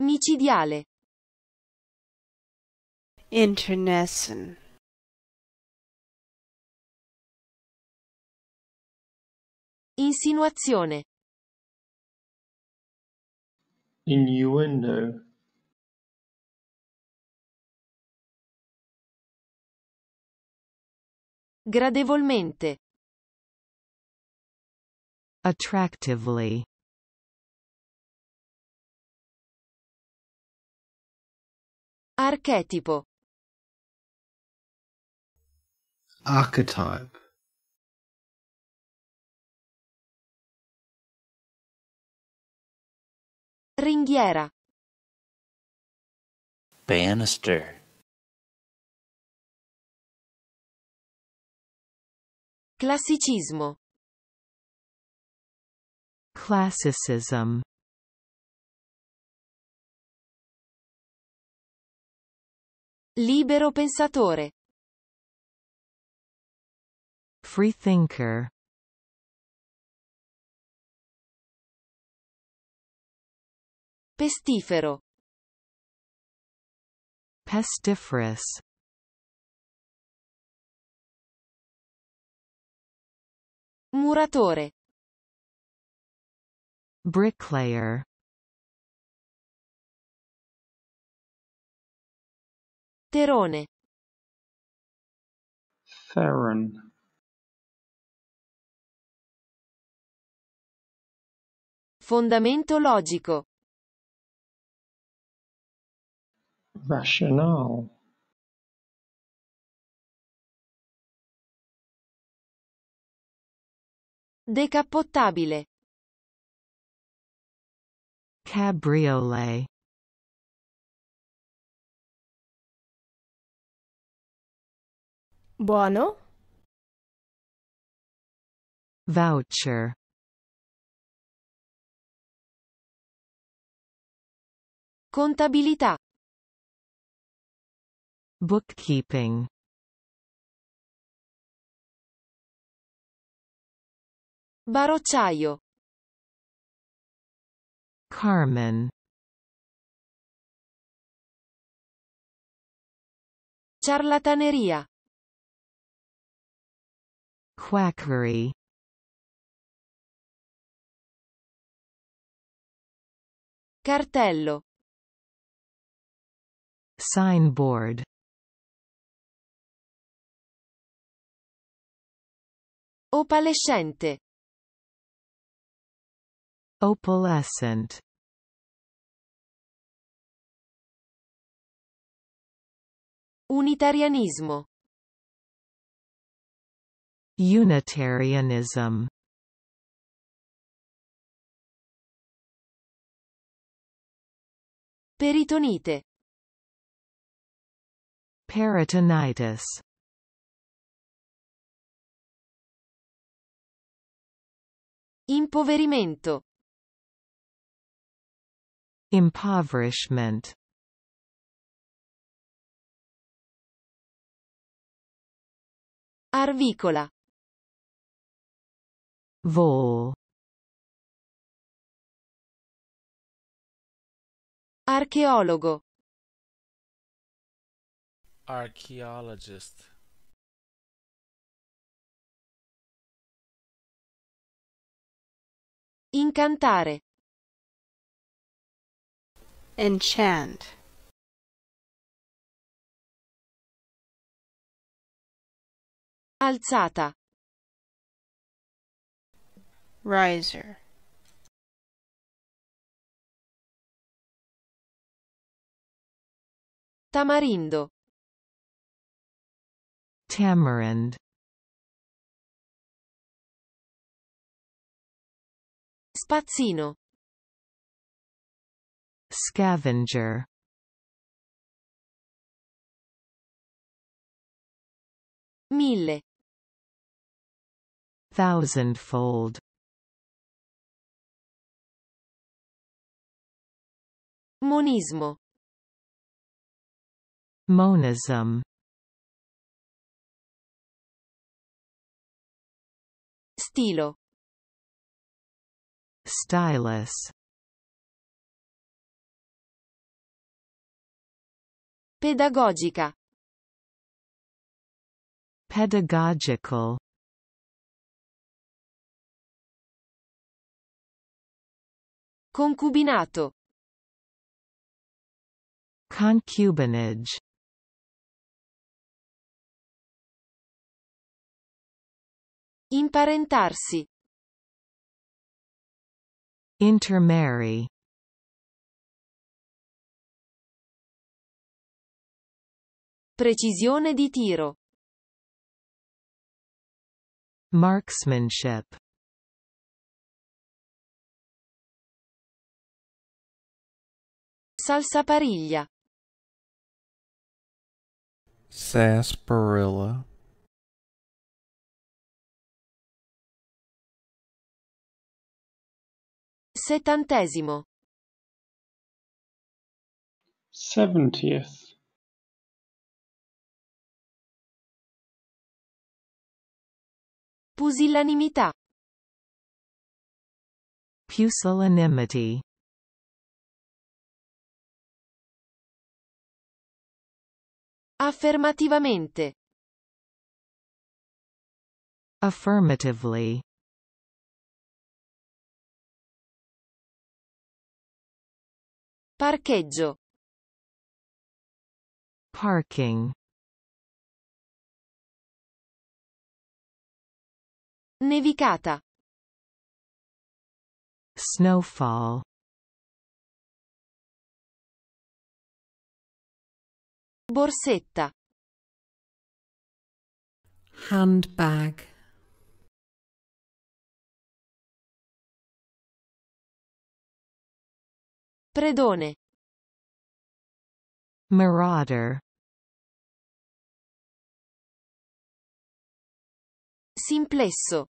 Micidiale. Interessen. Insinuazione. Innuendo. Gradevolmente. Attractively. Archetipo. Archetype. Ringhiera. Banister. Classicismo. Classicism. Libero pensatore. Free thinker. Pestifero. Pestiferous. Muratore. Bricklayer. Terone. Theron. Fondamento logico. Rationale. Decappottabile. Cabriolet. Buono. Voucher. Contabilità. Bookkeeping. Barocciaio. Carmen. Ciarlataneria. Quackery Cartello Signboard Opalescente Opalescent Unitarianismo Unitarianism Peritonite Peritonitis Impoverimento Impoverishment Arvicola Vor. Archeologo. Archaeologist. Incantare. Enchant. Alzata riser tamarindo tamarind spazzino scavenger mille thousandfold Monismo. Monism. Stilo. Stylus. Pedagogica. Pedagogical. Concubinato. Concubinage Imparentarsi Intermarry Precisione di tiro Marksmanship Salsapariglia sarsaparilla settantesimo seventieth pusillanimità pusillanimity Affermativamente. Affirmatively. Parcheggio. Parking. Nevicata. Snowfall. Borsetta. Handbag. Predone. Marauder. Simplesso.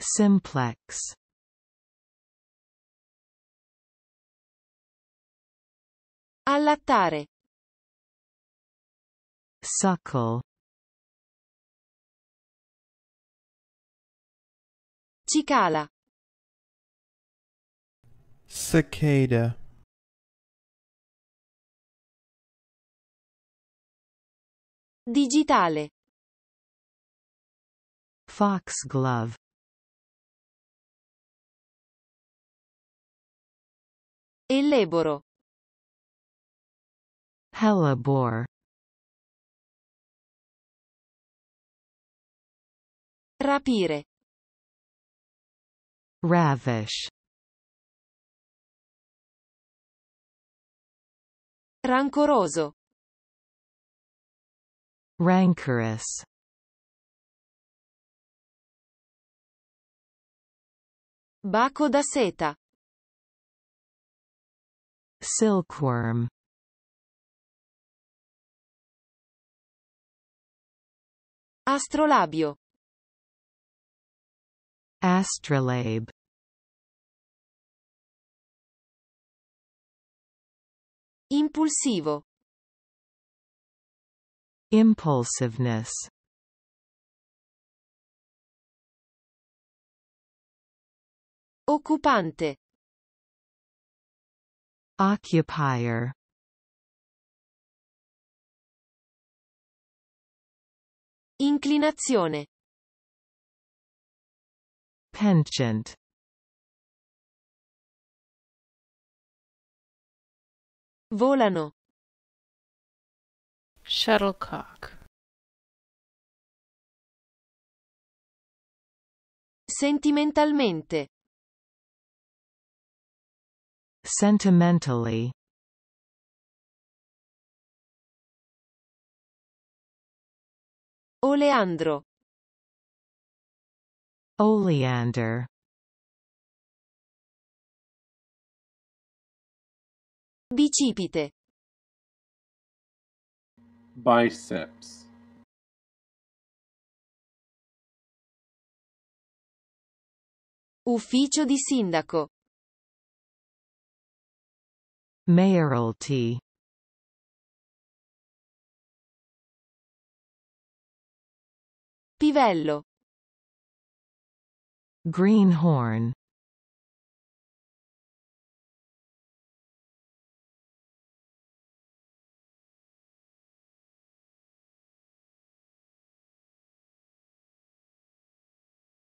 Simplex. Allattare. Suckle. Cicala. Cicada. Digitale. Foxglove. Elleboro. Hellebore Rapire Ravish Rancoroso Rancorous Baco da seta Silkworm Astrolabio. Astrolabe. Impulsivo. Impulsiveness. Occupante. Occupier. Inclinazione. Penchant. Volano. Shuttlecock. Sentimentalmente. Sentimentally. Oleandro. Oleander. Bicipite. Biceps. Ufficio di sindaco. Mayoralty. Livello. Greenhorn